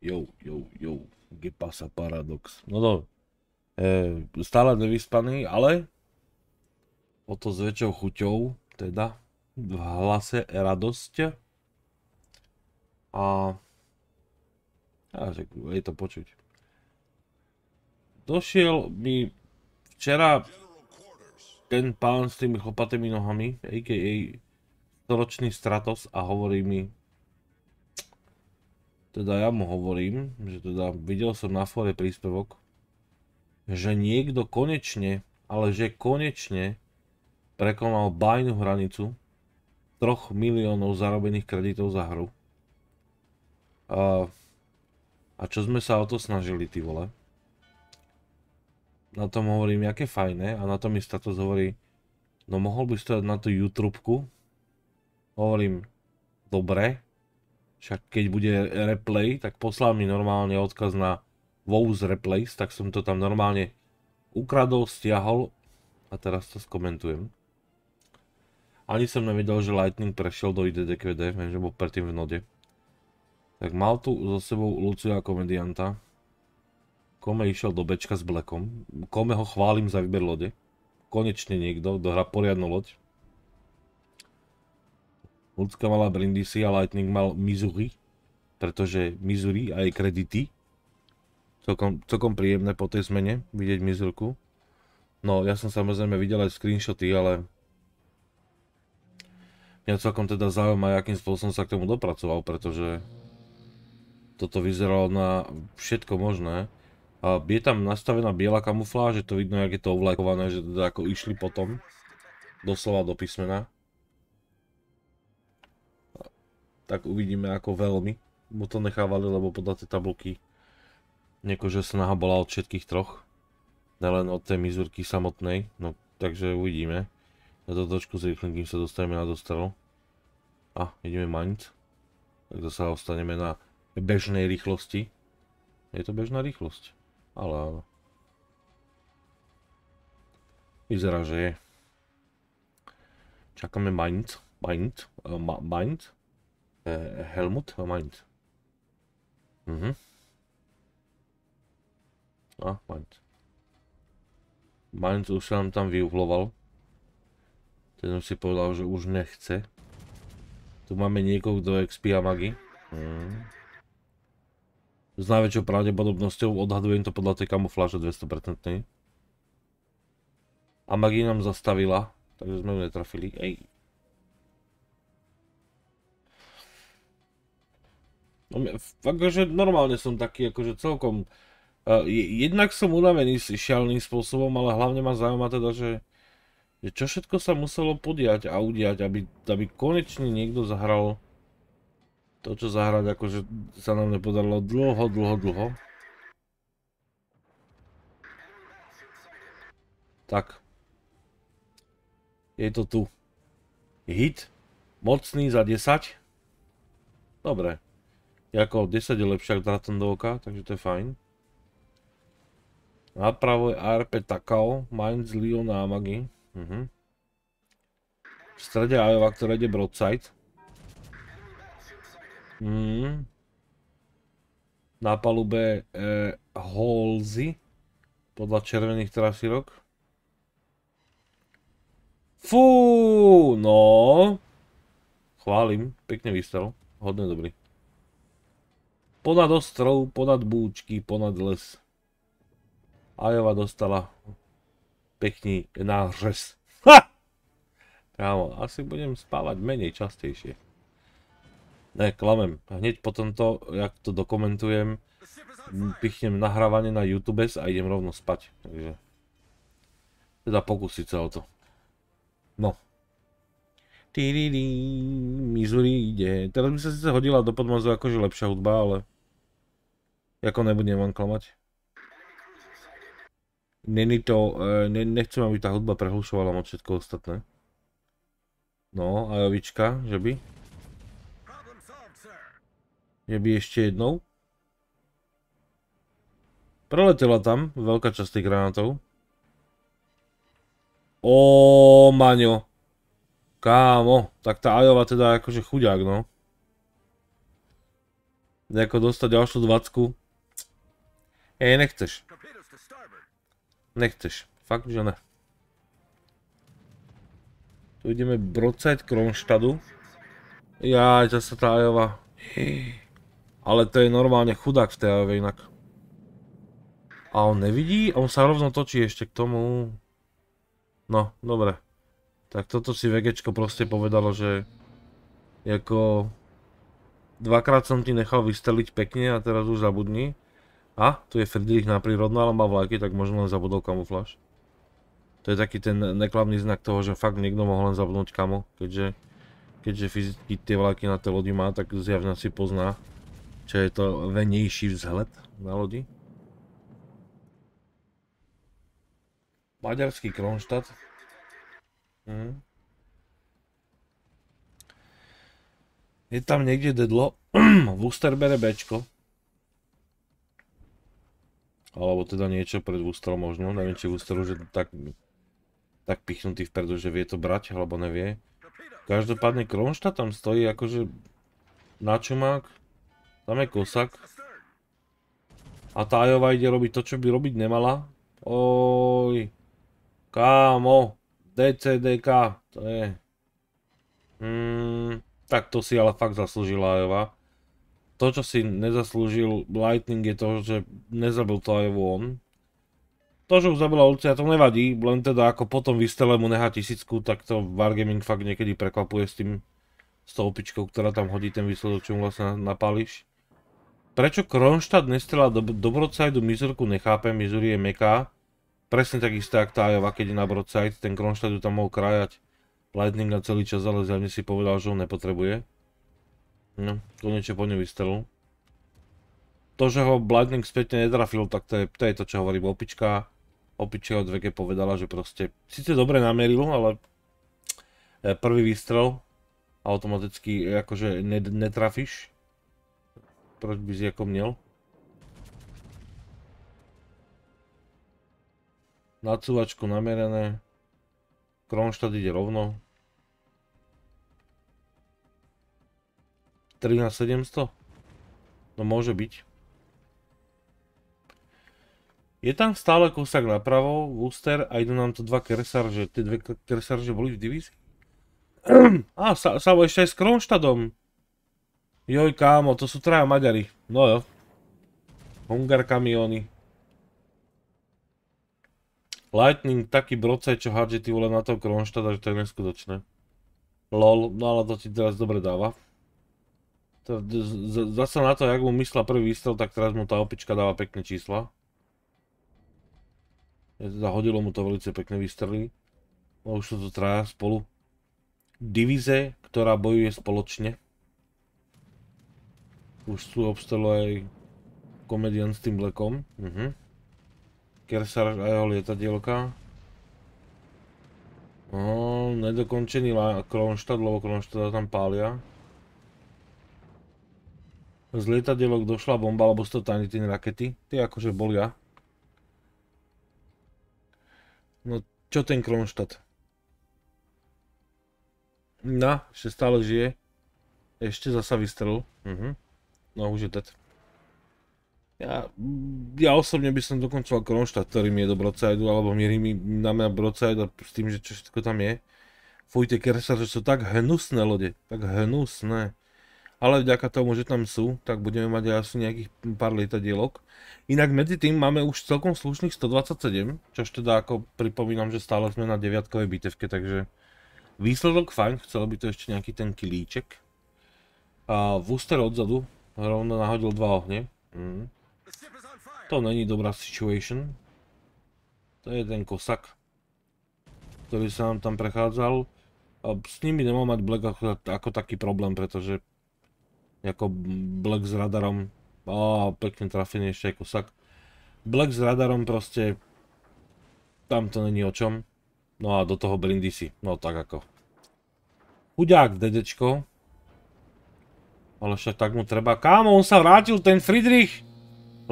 Jo, jo, jo, gepasa paradox. No dobre. E, stále nevyspaný, ale o to s väčšou chuťou, teda v hlase radosť. A ja, že je to počuť. Došiel mi včera ten pán s tými chlopatými nohami, a.k.a. storočný Stratos a hovorí mi teda ja mu hovorím, že teda videl som na fóre príspevok, že niekto konečne, ale že konečne prekonal bajnú hranicu 3 miliónov zarobených kreditov za hru. A, a čo sme sa o to snažili, ty vole? Na tom hovorím, aké fajné, a na tom mi status hovorí, no mohol by stojať na tú YouTube. Hovorím, dobre, však keď bude replay, tak poslal mi normálne odkaz na Wows Replays, tak som to tam normálne ukradol, stiahol a teraz to skomentujem. Ani som nevedel, že Lightning prešiel do IDDQD, viem, že bol predtým v node. Tak mal tu so sebou Lucia komedianta. Kome išiel do bečka s Blackom. Kome ho chválim za výber lode. Konečne niekto, kto hrá poriadnu loď. Lucka mala Brindisi a Lightning mal Missouri, pretože Missouri aj kredity. Celkom, celkom príjemné po tej zmene vidieť Mizurku. No, ja som samozrejme videl aj screenshoty, ale mňa celkom teda zaujíma, akým spôsobom sa k tomu dopracoval, pretože toto vyzeralo na všetko možné. A je tam nastavená biela kamufláž, že to vidno, jak je to ovlajkované, že teda ako išli potom, doslova do písmena. tak uvidíme ako veľmi mu to nechávali, lebo podľa tej tabulky niekože snaha bola od všetkých troch, nelen od tej mizurky samotnej, no takže uvidíme. Ja to trošku zrýchlim, kým sa dostaneme na dostrel. A, ideme mind. Tak zase ostaneme na bežnej rýchlosti. Je to bežná rýchlosť, ale áno. Vyzerá, že je. Čakáme mind, mind, uh, eh, mind. Eh, Helmut? Meint. Mhm. A, ah, Mainz. Mainz už sa nám tam vyuploval. Ten už si povedal, že už nechce. Tu máme niekoho, kto expia magi. Hmm. S najväčšou pravdepodobnosťou odhadujem to podľa tej kamufláže 200%. A magi nám zastavila, takže sme ju netrafili. Ej. No že normálne som taký, akože celkom... Uh, jednak som unavený šialným spôsobom, ale hlavne ma zaujíma teda, že, že čo všetko sa muselo podiať a udiať, aby, aby konečne niekto zahral to, čo zahrať, akože sa nám nepodarilo dlho, dlho, dlho. Tak. Je to tu. Hit. Mocný za 10. Dobre je ako 10 je lepšia ako oka, takže to je fajn. Napravo je ARP Takao, Mainz, Lyon a Amagi. Mhm. V strede Iowa, ktorá ide broadside. Mhm. Na palube e, Holzy, podľa červených trasírok. Fú, no. Chválim, pekne vystrel, hodne dobrý. Ponad ostrov, ponad búčky, ponad les. Ajova dostala pekný nářez. Ha! Kámo, asi budem spávať menej častejšie. Ne, klamem. Hneď po tomto, jak to dokumentujem, pichnem nahrávanie na YouTube a idem rovno spať. Takže... Teda pokúsiť sa o to. No. Tyriri, Mizuri ide. Teraz by sa sice hodila do podmazu akože lepšia hudba, ale... Jako nebudem vám klamať. Není to, eh, ne, nechcem, aby tá hudba prehlušovala moc všetko ostatné. No, a Jovička, že by? Že by ešte jednou? Preletela tam veľká časť tých granátov. Ó, maňo. Kámo, tak tá Ajova teda akože chuďák, no. Nejako dostať ďalšiu dvacku. E, nechceš. Nechceš. Fakt, že ne. Tu ideme brocať Kronštadu. Jaj, zase tá Ajova. Ale to je normálne chudák v tej Ajove inak. A on nevidí? A on sa rovno točí ešte k tomu. No, dobre. Tak toto si Vegečko proste povedalo, že... Jako... Dvakrát som ti nechal vysteliť pekne a teraz už zabudni. A, tu je Friedrich na prírodná, ale má vlajky, tak možno len zabudol kamufláž. To je taký ten neklamný znak toho, že fakt niekto mohol len zabudnúť kamo, keďže, keďže fyzicky tie vlajky na tej lodi má, tak zjavne si pozná, čo je to venejší vzhled na lodi. Maďarský Kronštát. Mhm. Je tam niekde dedlo, v Usterbere Bčko, alebo teda niečo pred ústrou možno, neviem či ústru, že tak, tak pichnutý vpredu, že vie to brať, alebo nevie. Každopádne Kronštát tam stojí akože na čumák, tam je kosak. A ajova ide robiť to, čo by robiť nemala. Oj, kámo, DCDK, to je... Mm, tak to si ale fakt zaslúžila Ajova to, čo si nezaslúžil Lightning je to, že nezabil to aj on. To, že už zabila Lucia, to nevadí, len teda ako potom vystele mu nechá tisícku, tak to Wargaming fakt niekedy prekvapuje s tým, s tou opičkou, ktorá tam hodí ten výsledok, čo mu vlastne napáliš. Prečo Kronštát nestrela do, do Broadsideu Mizurku, nechápem, Mizuri je meká. Presne tak isté, ak tá Ajova, keď je na Broadside, ten Kronštát ju tam mohol krajať Lightning na celý čas, ale zjavne si povedal, že ho nepotrebuje. No, niečo po vystrelil. To, že ho Bladnik spätne nedrafil, tak to je to, je to čo hovorím opička. Opička od veke povedala, že proste síce dobre nameril, ale e, prvý výstrel automaticky akože netrafíš. Proč by si ako měl? Nacúvačku namerené. Kronštad ide rovno. 13700? No môže byť. Je tam stále kúsak napravo, Wooster a idú nám to dva kersarže. Tie dve kresarže boli v divízii? Á, sa, ešte aj s Kronštadom. Joj kámo, to sú traja Maďari. No jo. Hungar kamiony. Lightning taký brocaj, čo hádže ty vole na toho Kronštada, že to je neskutočné. Lol, no ale to ti teraz dobre dáva. Zase na to, jak mu mysla prvý výstrel, tak teraz mu tá opička dáva pekné čísla. Zahodilo mu to veľmi pekné výstrely. No už sú to traja spolu. Divize, ktorá bojuje spoločne. Už sú obstalo aj komedian s tým blekom. Mhm. Kersar a jeho lietadielka. No, nedokončený Kronštad, lebo Kronštáda tam pália. Z lietadielok došla bomba, alebo sú to tiny tin rakety. Tie akože bolia. No, čo ten Kronštát? Na, ešte stále žije. Ešte zasa vystrelil. Mhm. No, už je dead. Ja, ja osobne by som dokončoval Kronštát, ktorý mi je do Brocajdu, alebo mierí mi na mňa Broadside s tým, že čo všetko tam je. Fuj, tie kresa, že sú tak hnusné lode, tak hnusné ale vďaka tomu, že tam sú, tak budeme mať asi nejakých pár lietadielok. Inak medzi tým máme už celkom slušných 127, čož teda ako pripomínam, že stále sme na 9 bitevke, takže výsledok fajn, chcelo by to ešte nejaký ten kilíček. A Wooster odzadu rovno nahodil dva ohne. Mm. To není dobrá situation. To je ten kosak, ktorý sa nám tam prechádzal. A s nimi nemám mať Black ako, ako taký problém, pretože ako Black s radarom. Ó, pekne trafený ešte aj kusak. Black s radarom proste... Tam to není o čom. No a do toho Brindisi. No tak ako. Chudák dedečko. Ale však tak mu treba... Kámo, on sa vrátil, ten Friedrich!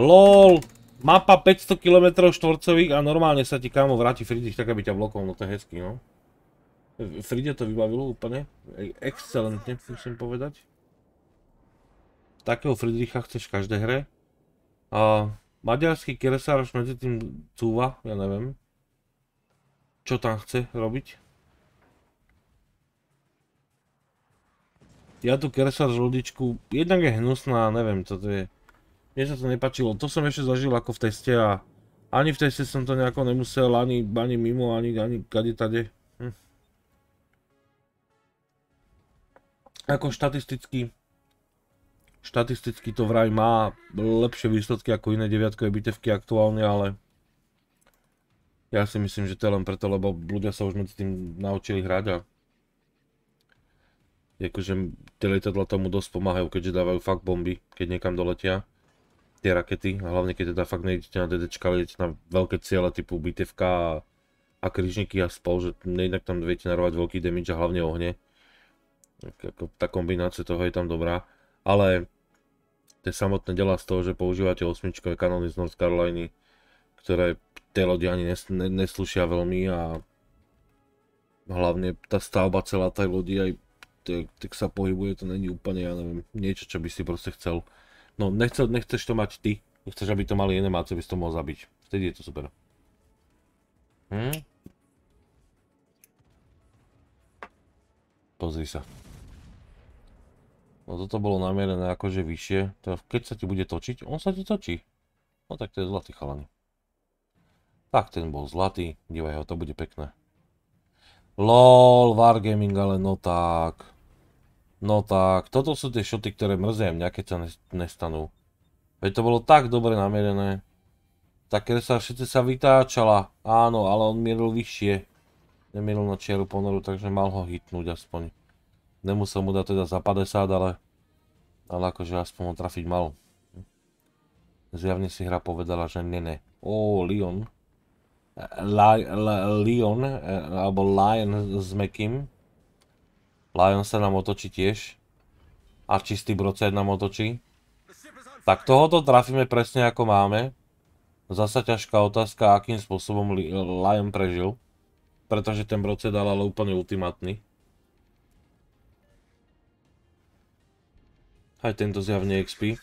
LOL! Mapa 500 km štvorcových a normálne sa ti kámo vráti Friedrich, tak aby ťa blokol, no to je hezky, no. Fride to vybavilo úplne, excelentne musím povedať takého Friedricha chceš v každej hre. A maďarský Keresár už medzi tým cúva, ja neviem, čo tam chce robiť. Ja tu Keresár žlodičku, jednak je hnusná, neviem čo to je. Mne sa to nepačilo, to som ešte zažil ako v teste a ani v teste som to nejako nemusel, ani, ani mimo, ani, ani kade tade. Hm. Ako štatisticky štatisticky to vraj má lepšie výsledky ako iné deviatkové bitevky aktuálne, ale ja si myslím, že to je len preto, lebo ľudia sa už medzi tým naučili hrať a akože tie lietadla tomu dosť pomáhajú, keďže dávajú fakt bomby, keď niekam doletia tie rakety, a hlavne keď teda fakt nejdete na DDčka, ale na veľké ciele typu bitevka a križníky a spol, že nejednak tam viete narovať veľký damage a hlavne ohne. Ako, tá kombinácia toho je tam dobrá, ale tie samotné dela z toho, že používate osmičkové kanóny z North Caroliny, ktoré tej lodi ani nes, ne, veľmi a hlavne tá stavba celá tej lodi aj tak sa pohybuje, to není úplne, ja neviem, niečo, čo by si proste chcel. No nechceš to mať ty, nechceš, aby to mali máce, aby si to mohol zabiť. Vtedy je to super. Hm? Pozri sa. No toto bolo namierené akože vyššie. Teda keď sa ti bude točiť, on sa ti točí. No tak to je zlatý chalani. Tak ten bol zlatý. Dívaj ho, to bude pekné. LOL, Wargaming, ale no tak. No tak, toto sú tie šoty, ktoré mrzia mňa, keď sa nestanú. Veď to bolo tak dobre namierené. Tá kresa všetci sa vytáčala. Áno, ale on mieril vyššie. Nemieril na čieru ponoru, takže mal ho hitnúť aspoň. Nemusel mu dať teda za 50, ale, ale akože aspoň ho trafiť mal. Zjavne si hra povedala, že ne, ne. Ó, Leon. Leon, e, alebo Lion s Mekým. Lion sa nám otočí tiež. A čistý brocet nám otočí. Tak tohoto trafíme presne ako máme. Zasa ťažká otázka, akým spôsobom Lion prežil. Pretože ten brocet dal ale úplne ultimátny. Aj tento zjavne XP.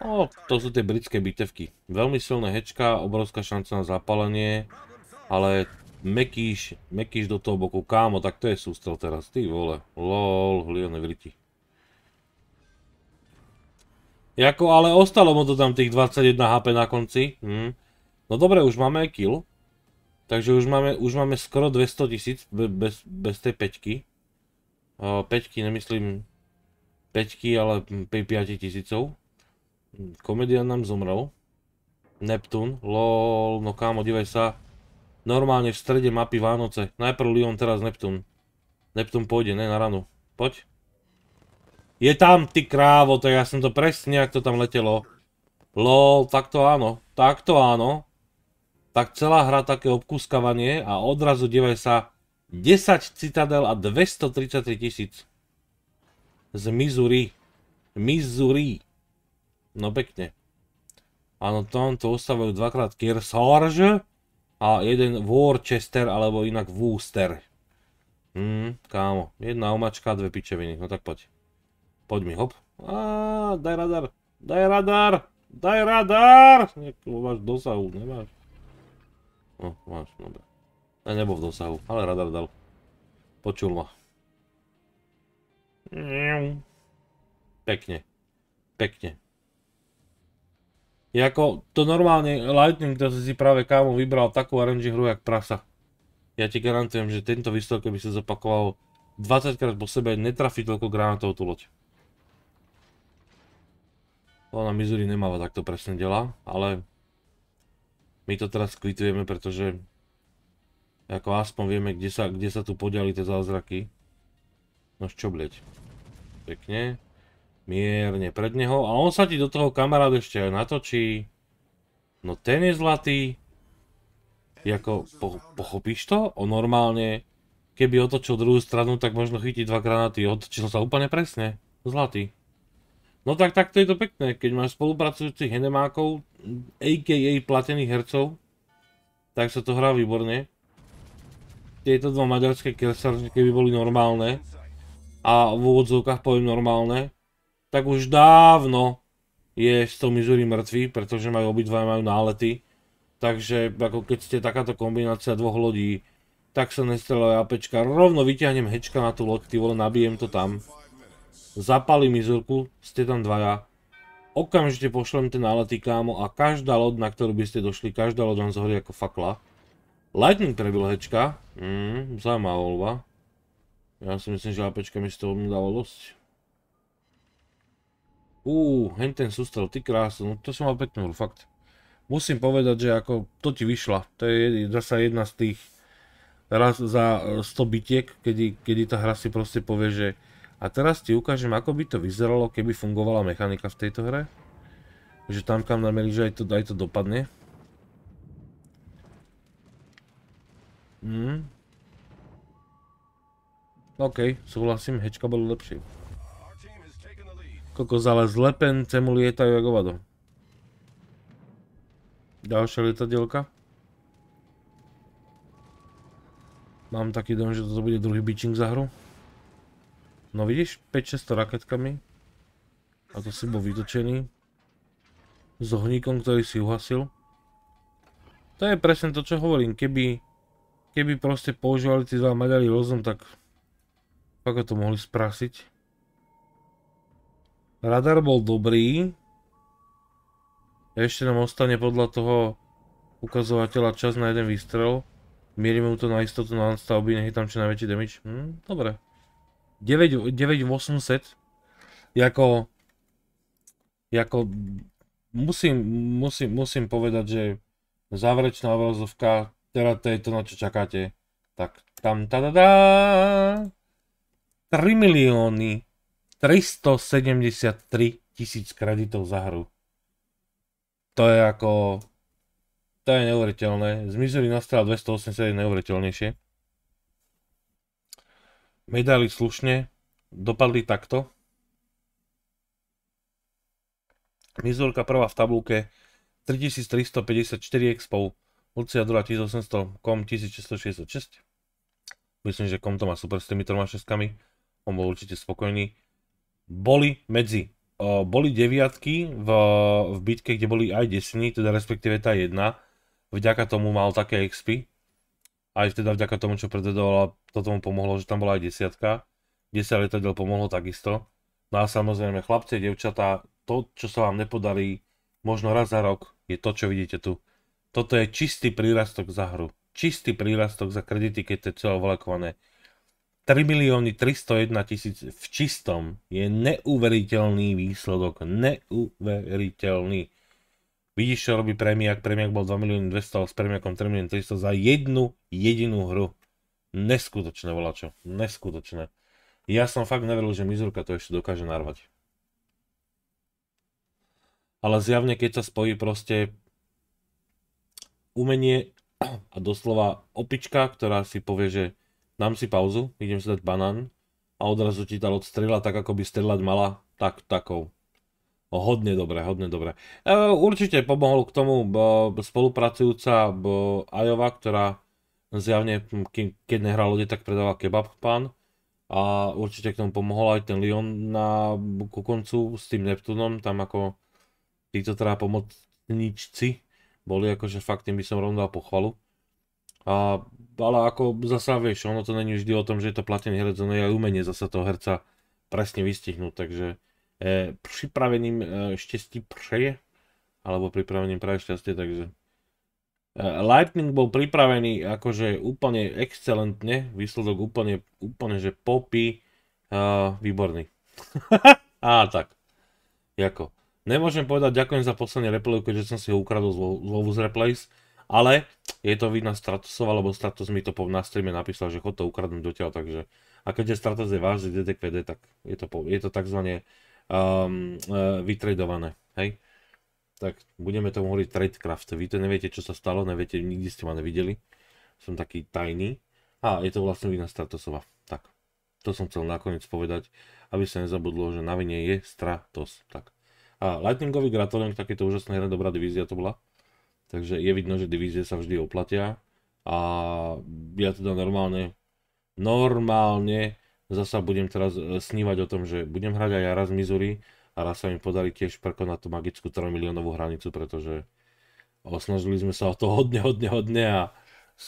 O, to sú tie britské bitevky. Veľmi silné hečka, obrovská šanca na zapalenie, ale mekíš, mekíš do toho boku. Kámo, tak to je sústrel teraz, ty vole. Lol, hlione vriti. Jako, ale ostalo mu to tam tých 21 HP na konci. Hm. No dobre, už máme kill. Takže už máme, už máme skoro 200 tisíc bez, bez tej peťky. O, peťky, nemyslím peťky, ale pri 5 tisícov. Komedian nám zomrel. Neptún, lol, no kámo, divaj sa. Normálne v strede mapy Vánoce. Najprv Lyon, teraz Neptún. Neptún pôjde, ne, na ranu. Poď. Je tam, ty krávo, to ja som to presne, ak to tam letelo. Lol, takto áno, takto áno. Tak celá hra také obkúskavanie a odrazu divaj sa 10 citadel a 233 tisíc z Missouri. Missouri. No pekne. Áno, to ostavujú dvakrát Kearsarge a jeden Worcester alebo inak Wooster. Hmm, kámo. Jedna omačka, dve pičeviny. No tak poď. Poď mi, hop. Á, daj radar. Daj radar. Daj radar. Nejakú máš dosahu, nemáš. No, máš, dobre. Ja nebol v dosahu, ale radar dal. Počul ma. Pekne. Pekne. Je ako, to normálne Lightning, to si práve kámo vybral takú RNG hru jak prasa. Ja ti garantujem, že tento výstrel, by sa zopakoval 20 krát po sebe, netrafí toľko granátov tú loď. To na Missouri nemáva takto presne dela, ale my to teraz kvitujeme, pretože ako aspoň vieme, kde sa, kde sa tu podiali tie zázraky. No čo, bleď. Pekne. Mierne pred neho. A on sa ti do toho kamarát ešte aj natočí. No ten je zlatý. Jako, po, pochopíš to? O normálne, keby otočil druhú stranu, tak možno chytí dva granáty. Otočil sa úplne presne. Zlatý. No tak takto je to pekné, keď máš spolupracujúcich henemákov, a.k.a. platených hercov, tak sa to hrá výborne. Tieto dva maďarské kresárne, keby boli normálne, a v úvodzovkách poviem normálne, tak už dávno je s tou Missouri mŕtvý, pretože majú obidva majú nálety. Takže ako keď ste takáto kombinácia dvoch lodí, tak sa nestrelajú APčka, rovno vyťahnem hečka na tú loď, ty vole, nabijem to tam. Zapalím Mizurku, ste tam dvaja. Okamžite pošlem ten nálety kámo a každá loď, na ktorú by ste došli, každá loď vám zhorí ako fakla. Lightning prebil hečka, mm, zaujímavá voľba. Ja si myslím, že APčka mi z toho mi dalo dosť. Uuu, hen ten sústrel, ty krásno, no to som mal peknú hru, fakt. Musím povedať, že ako to ti vyšla, to je zasa jedna z tých raz za 100 e, bitiek, kedy, tá hra si proste povie, že a teraz ti ukážem, ako by to vyzeralo, keby fungovala mechanika v tejto hre. Takže tam kam nameli, že aj to, aj to dopadne. Hmm. OK, súhlasím, hečka bolo lepšie. Kokos, ale zlepen, cemu lietajú ako vado. Ďalšia lietadielka. Mám taký dom, že toto bude druhý bičing za hru. No vidíš, 5 600 raketkami. A to si bol vytočený. S ohníkom, ktorý si uhasil. To je presne to, čo hovorím. Keby, keby proste používali tí dva Maďari rozum, tak Fakt to mohli sprasiť. Radar bol dobrý. Ešte nám ostane podľa toho ukazovateľa čas na jeden výstrel. Mierime mu to na istotu na stavby, nech je tam čo najväčší damage. Hm, dobre. 9, 9 800. Jako... Jako... Musím, musím, musím povedať, že záverečná obrazovka, teda to je to, na čo čakáte. Tak tam tadadá! 3 milióny 373 tisíc kreditov za hru. To je ako... To je neuveriteľné. Z Misery nastala 287 neuveriteľnejšie. Medaily slušne. Dopadli takto. Mizurka prvá v tabulke 3354 expov, Lucia druhá 1800, kom 1666. Myslím, že kom to má super s tými troma šestkami on bol určite spokojný. Boli medzi, uh, boli deviatky v, v bitke, kde boli aj desiny, teda respektíve tá jedna. Vďaka tomu mal také XP. Aj teda vďaka tomu, čo predvedoval, to tomu pomohlo, že tam bola aj desiatka. 10 letadiel pomohlo takisto. No a samozrejme, chlapce devčatá, to, čo sa vám nepodarí možno raz za rok, je to, čo vidíte tu. Toto je čistý prírastok za hru. Čistý prírastok za kredity, keď to je celé ovalakované. 3 milióny 301 tisíc v čistom je neuveriteľný výsledok. Neuveriteľný. Vidíš, čo robí premiak. Premiak bol 2 milióny 200, ale s premiakom 3 milióny 300 za jednu jedinú hru. Neskutočné volačo. Neskutočné. Ja som fakt neveril, že Mizurka to ešte dokáže narvať. Ale zjavne, keď sa spojí proste umenie a doslova opička, ktorá si povie, že dám si pauzu, idem si dať banán a odrazu ti tá loď strela tak, ako by strelať mala, tak, takou. Hodne dobre, hodne dobre. E, určite pomohol k tomu bo, e, spolupracujúca bo, e, Ajova, ktorá zjavne, ke, keď nehrá lode, tak predáva kebab pán. A určite k tomu pomohol aj ten Lyon na ku koncu s tým Neptunom, tam ako títo teda pomocníčci boli akože fakt tým by som rovno dal pochvalu. A ale ako zasa, vieš, ono to není vždy o tom, že je to platený herec, ono je aj umenie zasa toho herca presne vystihnúť, takže e, pripraveným e, šťastí alebo pripraveným praje šťastie, takže e, Lightning bol pripravený akože úplne excelentne, výsledok úplne, úplne že popy, e, výborný. Á, tak. Jako. Nemôžem povedať ďakujem za posledný replay, keďže som si ho ukradol z, z Lovus Replays ale je to vina Stratosova, lebo Stratos mi to po, na streame napísal, že chod to ukradnúť do takže a keďže Stratos je z DDQD, tak je to, tzv. je to takzvané um, uh, vytredované, hej? Tak budeme tomu hovoriť tradecraft. Vy to neviete, čo sa stalo, neviete, nikdy ste ma nevideli. Som taký tajný. A je to vlastne vina Stratosova. Tak, to som chcel nakoniec povedať, aby sa nezabudlo, že na vine je Stratos. Tak. A Lightningovi gratulujem k takéto úžasnej hre, dobrá divízia to bola takže je vidno, že divízie sa vždy oplatia a ja teda normálne, normálne zasa budem teraz e, snívať o tom, že budem hrať aj ja raz Missouri a raz sa mi podarí tiež prekonať tú magickú 3 miliónovú hranicu, pretože osnažili sme sa o to hodne, hodne, hodne a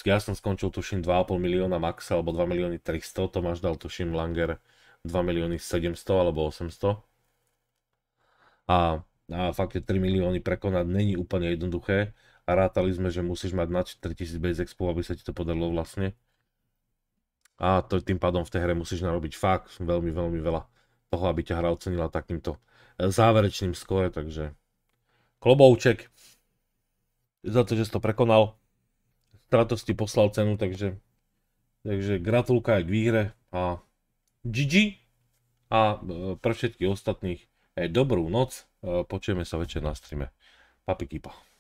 ja som skončil tuším 2,5 milióna max alebo 2 milióny 300, Tomáš dal tuším Langer 2 milióny 700 alebo 800 a, a fakt tie 3 milióny prekonať není úplne jednoduché a rátali sme, že musíš mať na 4000 base expo, aby sa ti to podarilo vlastne. A to, tým pádom v tej hre musíš narobiť fakt veľmi, veľmi veľa toho, aby ťa hra ocenila takýmto e, záverečným skore, takže klobouček za to, že si to prekonal. Stratos ti poslal cenu, takže, takže gratulka aj k výhre a GG a e, pre všetkých ostatných aj dobrú noc, e, počujeme sa večer na streame. Papi kýpa.